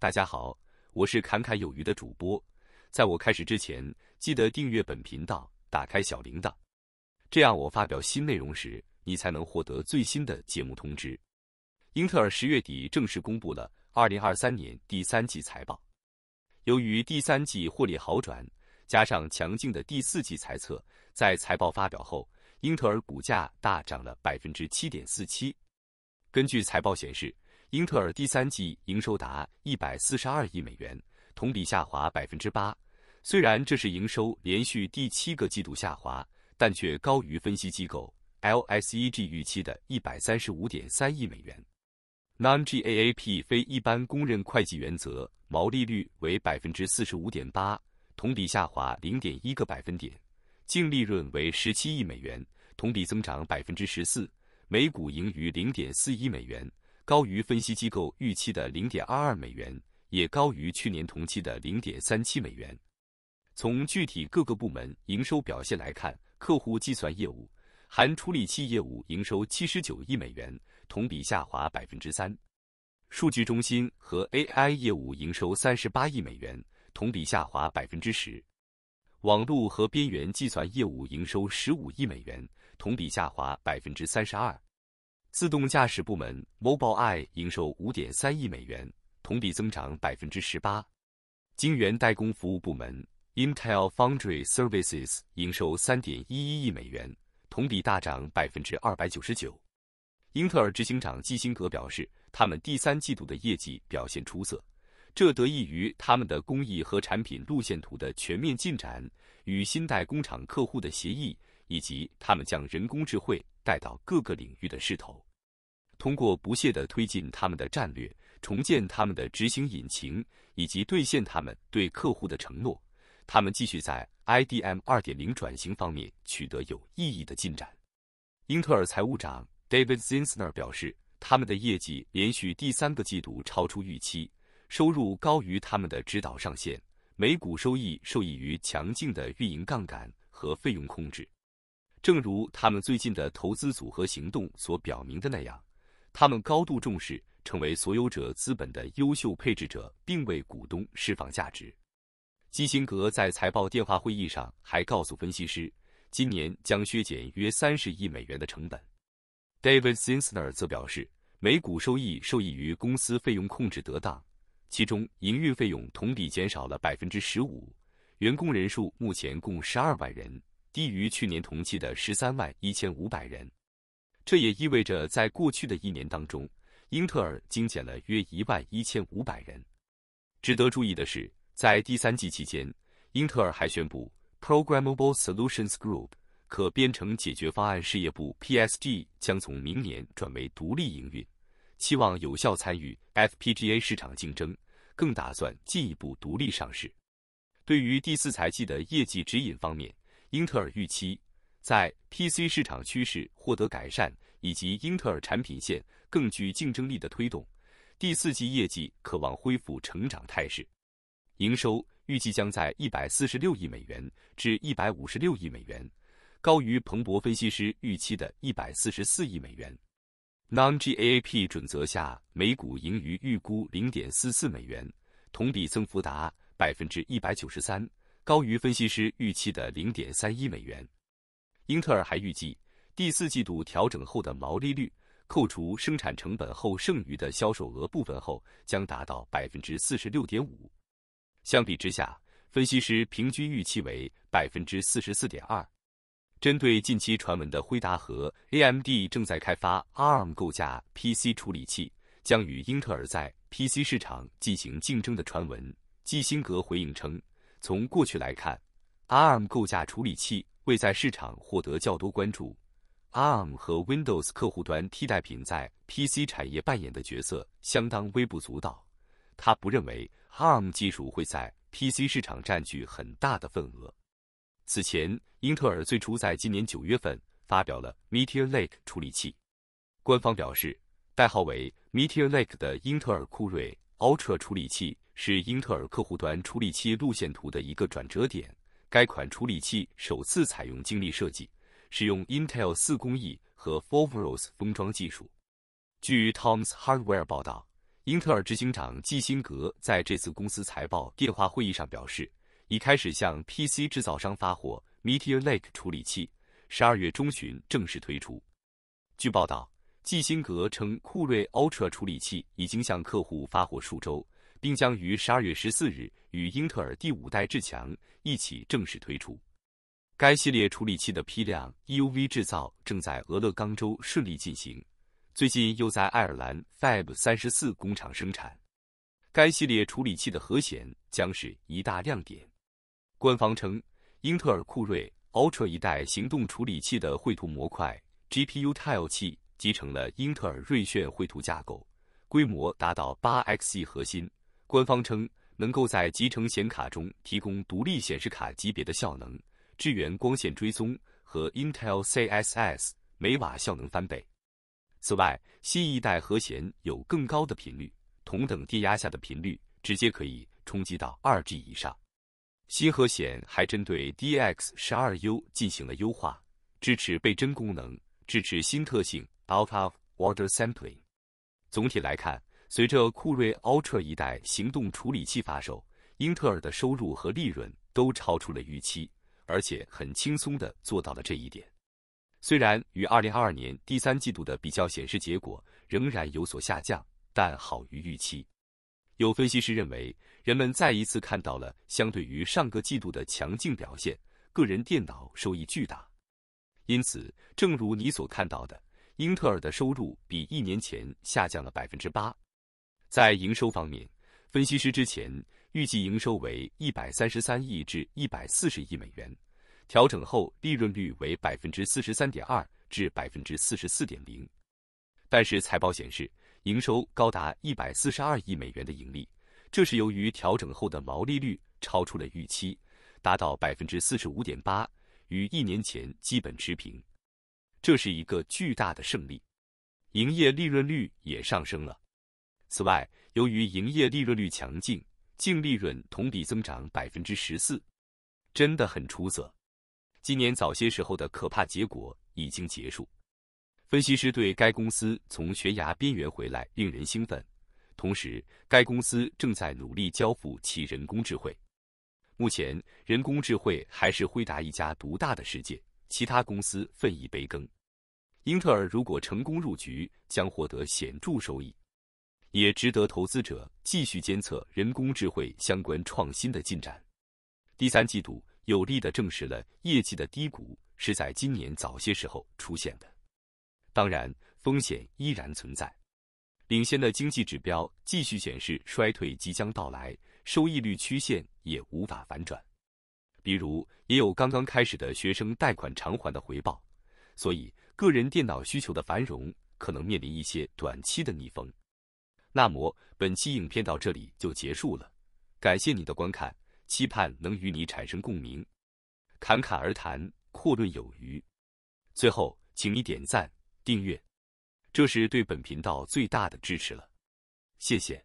大家好，我是侃侃有余的主播。在我开始之前，记得订阅本频道，打开小铃铛，这样我发表新内容时，你才能获得最新的节目通知。英特尔十月底正式公布了二零二三年第三季财报，由于第三季获利好转，加上强劲的第四季财测，在财报发表后，英特尔股价大涨了百分之七点四七。根据财报显示，英特尔第三季营收达一百四十二亿美元，同比下滑百分之八。虽然这是营收连续第七个季度下滑，但却高于分析机构 LSEG 预期的一百三十五点三亿美元。Non-GAAP 非一般公认会计原则毛利率为百分之四十五点八，同比下滑零点一个百分点。净利润为十七亿美元，同比增长百分之十四，每股盈余零点四一美元。高于分析机构预期的零点二二美元，也高于去年同期的零点三七美元。从具体各个部门营收表现来看，客户计算业务（含处理器业务）营收七十九亿美元，同比下滑百分之三；数据中心和 AI 业务营收三十八亿美元，同比下滑百分之十；网络和边缘计算业务营收十五亿美元，同比下滑百分之三十二。自动驾驶部门 Mobileye 营收5 3三亿美元，同比增长18%。晶圆代工服务部门 Intel Foundry Services 营收3.11亿美元，同比大涨299%。英特尔执行长基辛格表示，他们第三季度的业绩表现出色，这得益于他们的工艺和产品路线图的全面进展与新代工厂客户的协议。以及他们将人工智慧带到各个领域的势头，通过不懈的推进他们的战略、重建他们的执行引擎以及兑现他们对客户的承诺，他们继续在 IDM 2.0转型方面取得有意义的进展。英特尔财务长 David Zinsner 表示，他们的业绩连续第三个季度超出预期，收入高于他们的指导上限，每股收益受益于强劲的运营杠杆和费用控制。正如他们最近的投资组合行动所表明的那样，他们高度重视成为所有者资本的优秀配置者，并为股东释放价值。基辛格在财报电话会议上还告诉分析师，今年将削减约三十亿美元的成本。David s i n s n e r 则表示，每股收益受益于公司费用控制得当，其中营运费用同比减少了百分之十五，员工人数目前共十二万人。低于去年同期的十三万一千五百人，这也意味着在过去的一年当中，英特尔精简了约一万一千五百人。值得注意的是，在第三季期间，英特尔还宣布，Programmable Solutions Group 可编程解决方案事业部 PSG 将从明年转为独立营运，期望有效参与 FPGA 市场竞争，更打算进一步独立上市。对于第四财季的业绩指引方面，英特尔预期，在 PC 市场趋势获得改善以及英特尔产品线更具竞争力的推动，第四季业绩渴望恢复成长态势，营收预计将在146亿美元至156亿美元，高于彭博分析师预期的144亿美元。Non-GAAP 准则下每股盈余预估0.44美元，同比增幅达百分之一百九十三。高于分析师预期的零点三一美元。英特尔还预计，第四季度调整后的毛利率，扣除生产成本后剩余的销售额部分后将达到百分之四十六点五。相比之下，分析师平均预期为百分之四十四点二。针对近期传闻的辉达和 AMD 正在开发 ARM 构架 PC 处理器，将与英特尔在 PC 市场进行竞争的传闻，基辛格回应称。从过去来看，ARM 构架处理器未在市场获得较多关注。ARM 和 Windows 客户端替代品在 PC 产业扮演的角色相当微不足道。他不认为 ARM 技术会在 PC 市场占据很大的份额。此前，英特尔最初在今年九月份发表了 Meteor Lake 处理器，官方表示，代号为 Meteor Lake 的英特尔酷睿。Ultra 处理器是英特尔客户端处理器路线图的一个转折点。该款处理器首次采用精密设计，使用 Intel 四工艺和 f o r v e r s 封装技术。据 Tom's Hardware 报道，英特尔执行长基辛格在这次公司财报电话会议上表示，已开始向 PC 制造商发货 Meteor Lake 处理器，十二月中旬正式推出。据报道。基辛格称，酷睿 Ultra 处理器已经向客户发货数周，并将于十二月十四日与英特尔第五代至强一起正式推出。该系列处理器的批量 EUV 制造正在俄勒冈州顺利进行，最近又在爱尔兰 Fab 三十四工厂生产。该系列处理器的核显将是一大亮点。官方称，英特尔酷睿 Ultra 一代行动处理器的绘图模块 GPU Tile 器。集成了英特尔锐炫绘图架构，规模达到八 X E 核心。官方称能够在集成显卡中提供独立显示卡级别的效能，支援光线追踪和 Intel CSS，每瓦效能翻倍。此外，新一代核显有更高的频率，同等电压下的频率直接可以冲击到二 G 以上。新核显还针对 DX 十二 U 进行了优化，支持倍帧功能，支持新特性。Out of w a t e r sampling。总体来看，随着酷睿 Ultra 一代行动处理器发售，英特尔的收入和利润都超出了预期，而且很轻松地做到了这一点。虽然与2022年第三季度的比较显示结果仍然有所下降，但好于预期。有分析师认为，人们再一次看到了相对于上个季度的强劲表现，个人电脑收益巨大。因此，正如你所看到的。英特尔的收入比一年前下降了百分之八。在营收方面，分析师之前预计营收为一百三十三亿至一百四十亿美元，调整后利润率为百分之四十三点二至百分之四十四点零。但是财报显示，营收高达一百四十二亿美元的盈利，这是由于调整后的毛利率超出了预期，达到百分之四十五点八，与一年前基本持平。这是一个巨大的胜利，营业利润率也上升了。此外，由于营业利润率强劲，净利润同比增长百分之十四，真的很出色。今年早些时候的可怕结果已经结束。分析师对该公司从悬崖边缘回来令人兴奋，同时，该公司正在努力交付其人工智慧。目前，人工智慧还是辉达一家独大的世界。其他公司分一杯羹。英特尔如果成功入局，将获得显著收益，也值得投资者继续监测人工智慧相关创新的进展。第三季度有力地证实了业绩的低谷是在今年早些时候出现的。当然，风险依然存在。领先的经济指标继续显示衰退即将到来，收益率曲线也无法反转。比如，也有刚刚开始的学生贷款偿还的回报，所以个人电脑需求的繁荣可能面临一些短期的逆风。那么，本期影片到这里就结束了，感谢你的观看，期盼能与你产生共鸣。侃侃而谈，阔论有余。最后，请你点赞、订阅，这是对本频道最大的支持了。谢谢。